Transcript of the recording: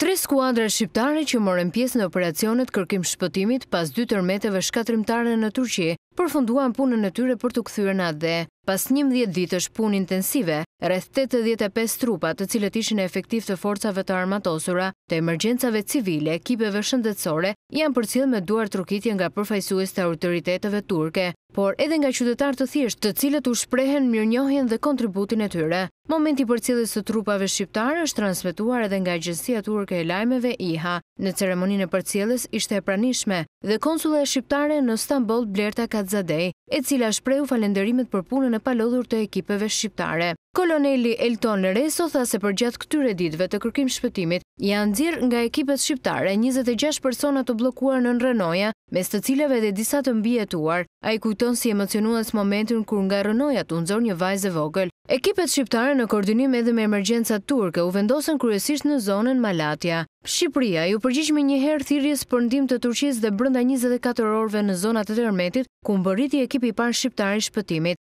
Tre skuadra shqiptare që morën pjesë në operacionet kërkim shpëtimit pas dy tërmeteve shkatrimtare në Turqie përfunduan punën e tyre për të këthyre në ADE. Pas 11 mdjet ditë është punë intensive, rreth 85 trupat të cilët ishin efektiv të forcave të armatosura të emergjensave civile, ekipeve shëndetsore, janë për cilë me duar trukitje nga përfajsues të autoriteteve turke, por edhe nga qytetar të thjesht të cilët u shprehen mjë njohjen dhe kontributin e tyre. Momenti për cilës të trupave shqiptare është transmituar edhe nga gjësia turke e lajmeve IHA. Në ceremoninë e cilës ishte e dhe konsule e shqiptare në Stambol Blerta Kad Azadej, e cila shpreu falenderimet për punën e palodhur të ekipeve shqiptare. Koloneli Elton Reso tha se për gjatë këtyre ditve të kërkim shpëtimit, janë dzirë nga ekipet shqiptare 26 persona të blokuar në Rënoja, mes të cileve dhe disa të mbjetuar, a i kujton si emocionuas momentin kur nga rënoja të unëzor një vajzë vogël. Ekipet shqiptare në koordinim edhe me emergjensa turke u vendosën kryesisht në zonën Malatja. Shqipëria ju përgjishme me një herë thirjes për ndim të Turqis dhe brënda 24 orve në zonat e tërmetit, ku më bëriti ekipi par shqiptare shpëtimit.